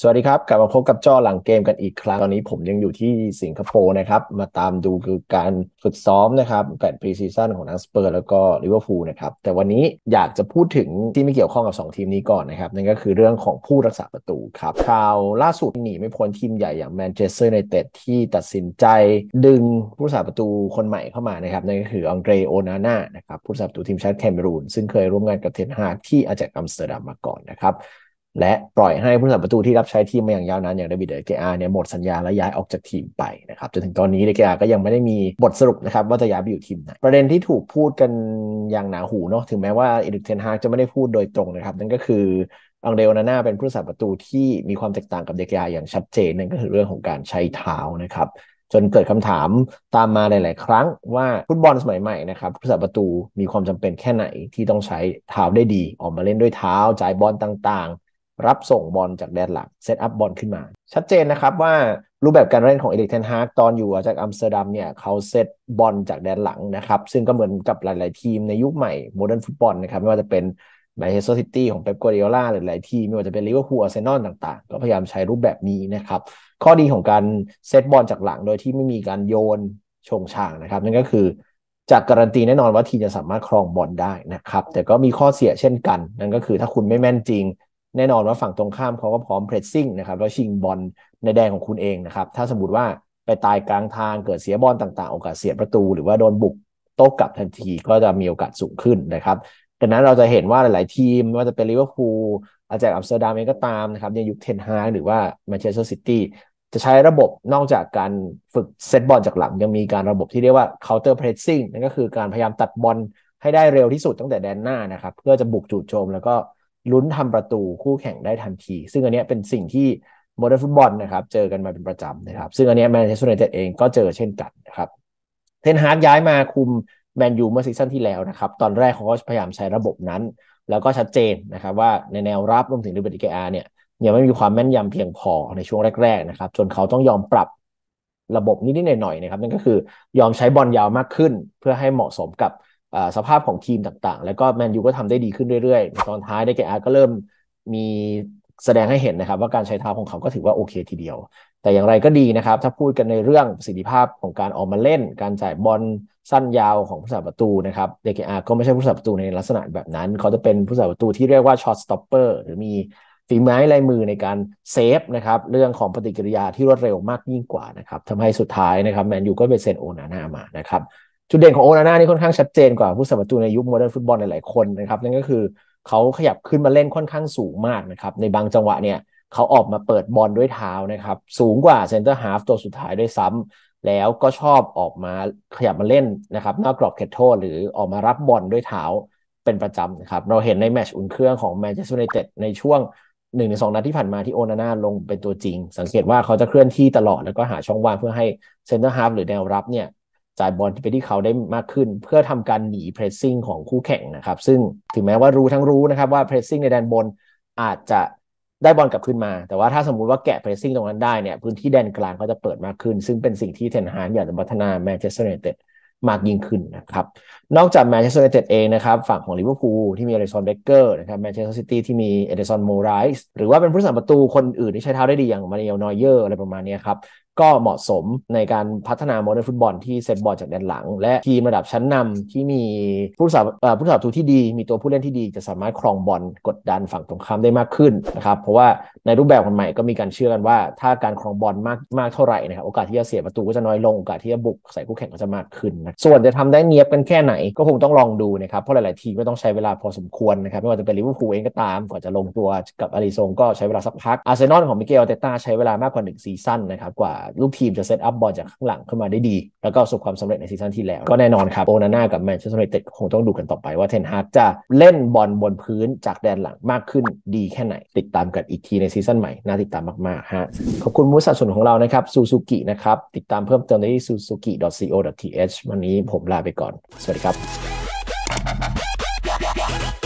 สวัสดีครับกลับ มาพบกับจอหลังเกมกันอีกครั้ง ตอนนี้ผมยังอยู่ที่สิงคโปร์นะครับมาตามดูคือการฝึกซ้อมนะครับแมตพรีซีซั่นของทั้งสเปอร์แล้วก็ลิเวอร์พูลนะครับแต่วันนี้อยากจะพูดถึงที่ไม่เกี่ยวข้องกับ 2 ทีมนี้ก่อนนะครับนั่นก็คือเรื่องของผู้รักษาประตู ครับข่าวล่าสุดหนีไม่พ้นทีมใหญ่อย่างแมนเชสเตอร์ในเตดที่ตัดสินใจดึงผู้รักษาประตูคนใหม่เข้ามานะครับนั่นก็คืออังเดรโอนาน่านะครับผู้รักษาประตูทีมชาติแคนเบรูนซึ่งเคยร่วมงานกับเทนฮาร์ที่อาจากอัมสเตอร์ดัมมาก่อนนะครับและปล่อยให้ผู้สัมประตูที่รับใช้ทีมมาอย่างยาวนานอย่างเดวิดเดเกอาเนี่ยหมดสัญญาและย้ายออกจากทีมไปนะครับจนถึงตอนนี้เดเกอาก็ยังไม่ได้มีบทสรุปนะครับว่าจะย้ายไปอยู่ทีมไหนประเด็นที่ถูกพูดกันอย่างหนาหูเนาะถึงแม้ว่าเอริกเทนฮากจะไม่ได้พูดโดยตรงนะครับนั่นก็คืออังเดลนาน่าเป็นผู้สัมประตูที่มีความแตกต่างกับเดเกอาอย่างชัดเจนนั่นก็คือเรื่องของการใช้เท้านะครับ จนเกิดคำถามตามมาหลาย ๆ ครั้ง ว่าฟุตบอลสมัยใหม่นะครับ ผู้สัมประตูมีความจำเป็นแค่ไหนที่ต้องใช้เท้าได้ดีออกมาเล่นด้วยเท้าจ่ายบอลต่างรับส่งบอลจากแดนหลัง เซตอัพบอลขึ้นมา ชัดเจนนะครับว่ารูปแบบการเล่นของเอลิกเทนฮาร์กตอนอยู่จากอัมสเตอร์ดัมเนี่ยเขาเซตบอลจากแดนหลังนะครับซึ่งก็เหมือนกับหลายๆทีมในยุคใหม่โมเดิร์นฟุตบอลนะครับไม่ว่าจะเป็นแมนเชสเตอร์ซิตี้ของเป๊ปกัวดิโอลาหรือหลายทีม ไม่ว่าจะเป็นลิเวอร์พูลอาร์เซนอลต่างๆ ก็พยายามใช้รูปแบบนี้นะครับข้อดีของการเซตบอลจากหลัง โดยที่ไม่มีการโยนชงช่างนะครับนั่นก็คือจากการันตีแน่นอนว่าทีมจะสามารถครองบอลได้นะครับแต่ก็มีข้อเสียเช่นกันนั่นก็คือถ้าคุณไม่แม่นจริงแน่นอนว่าฝั่งตรงข้ามเขาก็พร้อมเพรสซิ่งนะครับแล้วชิงบอลในแดงของคุณเองนะครับถ้าสมมติว่าไปตายกลางทางเกิดเสียบอลต่างๆ โอกาสเสียประตู หรือว่าโดนบุกโต๊กลับทันทีก็จะมีโอกาสสูงขึ้นนะครับดังนั้นเราจะเห็นว่าหลาย ๆ ทีมไม่ว่าจะเป็นลิเวอร์พูลอาจจะอัมสเตอร์ดัมเองก็ตามนะครับในยุคเทนฮาร์หรือว่าแมนเชสเตอร์ซิตี้จะใช้ระบบนอกจากการฝึกเซตบอลจากหลัง ยังมีการระบบที่เรียกว่าเคน์เตอร์เพรสซิ่งนั่นก็คือการพยายามตัดบอลให้ได้เร็วที่สุดตั้งแต่แดนหน้านะครับเพื่อจะบุกจู่โจมแล้วก็ลุ้นทำประตูคู่แข่งได้ทันที ซึ่งอันนี้เป็นสิ่งที่โมเดิร์นฟุตบอลนะครับเจอกันมาเป็นประจำนะครับ ซึ่งอันนี้แมนเชสเตอร์ยูไนเต็ดเองก็เจอเช่นกันนะครับ เทนฮาร์ดย้ายมาคุมแมนยูเมื่อซีซั่นที่แล้วนะครับตอนแรกเขาก็พยายามใช้ระบบนั้น แล้วก็ชัดเจนนะครับ ว่าในแนวรับรวมถึงดูเบติกอาเนี่ยยังไม่มีความแม่นยำเพียงพอในช่วงแรกๆนะครับจนเขาต้องยอมปรับระบบนิดๆหน่อยๆนะครับนั่นก็คือยอมใช้บอลยาวมากขึ้นเพื่อให้เหมาะสมกับสภาพของทีมต่างๆ แล้วก็แมนยูก็ทำได้ดีขึ้นเรื่อยๆ ตอนท้ายได้แกอาร์ก็เริ่มมีแสดงให้เห็นนะครับ ว่าการใช้เท้าของเขาก็ถือว่าโอเคทีเดียว แต่อย่างไรก็ดีนะครับ ถ้าพูดกันในเรื่องประสิทธิภาพของการออกมาเล่น การจ่ายบอลสั้นยาวของผู้สาประตูนะครับเดกอาก็ไม่ใช่ผู้สาประตูในลักษณะแบบนั้น เขาจะเป็นผู้สาประตูที่เรียกว่าช็อตสต็อปเปอร์หรือมีฝีไม้ลายมือในการเซฟนะครับเรื่องของปฏิกิริยาที่รวดเร็วมากยิ่งกว่านะครับทำให้สุดท้ายนะครับแมนยูก็ไปเซ็นโอนาน้ามานะครับจุดเด่นของโอนาน่านี่ค่อนข้างชัดเจนกว่า ผู้สมัครตูในยุคโมเดิร์นฟุตบอลหลาย ๆ คนนะครับนั่นก็คือเขาขยับขึ้นมาเล่นค่อนข้างสูงมากนะครับในบางจังหวะเนี่ยเขาออกมาเปิดบอลด้วยเท้านะครับสูงกว่าเซนเตอร์ฮาฟตัวสุดท้ายด้วยซ้ำ แล้วก็ชอบออกมาขยับมาเล่นนะครับนอกกรอบเขตโทษหรือออกมารับบอลด้วยเท้า เป็นประจำนะครับเราเห็นในแมชอุ่นเครื่องของแมนเชสเตอร์ยูไนเต็ดในช่วงหนึ่งนสองนัดที่ผ่านมาที่โอนาน่าลงเป็นตัวจริง สังเกตว่าเขาจะเคลื่อนที่ตลอดแล้วก็หาช่องว่างเพื่อให้เซนเตอร์ฮาฟหรือแนวรับเนี่ยจ่ายบอลไปที่เขาได้มากขึ้น เพื่อทำการหนีเพรสซิ่งของคู่แข่งนะครับซึ่งถึงแม้ว่ารู้ทั้งรู้นะครับว่าเพรสซิ่งในแดนบนอาจจะได้บอลกลับขึ้นมา แต่ว่าถ้าสมมุติว่าแกะเพรสซิ่งตรงนั้นได้เนี่ยพื้นที่แดนกลางก็จะเปิดมากขึ้น ซึ่งเป็นสิ่งที่เทนฮานอยากจะพัฒนาแมนเชสเตอร์ยูไนเต็ดมากยิ่งขึ้นนะครับนอกจากแมนเชสเตอร์ยูไนเต็ดเองนะครับฝั่งของลิเวอร์พูลที่มีเอเดสันเบเกอร์นะครับแมนเชสเตอร์ซิตี้ที่มีเอเดสันโมไรส์หรือว่าเป็นผู้สัมประตูคนอื่นที่ใช้เท้าได้ดีอย่างมาริเอลนอยเยอร์อะไรประมาณนี้ครับก็เหมาะสมในการพัฒนาโมเดิร์นฟุตบอลที่เซตบอลจากแดนหลัง และทีมระดับชั้นนำที่มีผู้สาผู้สาประตูที่ดี มีตัวผู้เล่นที่ดีจะสามารถครองบอลกดดันฝั่งตรงข้ามได้มากขึ้นนะครับเพราะว่าในรูปแบบใหม่ก็มีการเชื่อกันว่า ถ้าการครองบอลมากมากเท่าไหร่นะครับโอกาสที่จะเสียประตูก็จะน้อยลง โอกาสที่จะบุกใส่คู่แข่งก็จะมากขึ้นนะส่วนจะทำได้เนียบกันแค่ไหนก็คงต้องลองดูนะครับเพราะหลาย ๆ ทีมก็ต้องใช้เวลาพอสมควรนะครับไม่ว่าจะเป็นลิเวอร์พูลเองก็ตาม กว่าจะลงตัวกับอาริโซงก็ใช้เวลาสักพักอาร์เซนอลของมิเกลเตต้าใช้เวลามากกว่า1ซีซั่นนะครับกว่าลูกทีมจะเซตอัพบอลจากข้างหลังขึ้นมาได้ดี แล้วก็ประสบความสำเร็จในซีซั่นที่แล้ว ก็แน่นอนครับโอนาน่ากับแมนเชสเตอร์ยูไนเต็ดคงต้องดูกันต่อไปว่าเทนฮาร์จะเล่นบอลบนพื้นจากแดนหลังมากขึ้นดีแค่ไหน ติดตามกันอีกทีในซีซั่นใหม่ น่าติดตามมาก ๆ ฮะ ขอบคุณมูสับส่วนของเรานะครับซูซูกินะครับ ติดตามเพิ่มเติมได้ที่ซูซูกิ c o t h วันนี้ผมลาไปก่อน สวัสดีครับ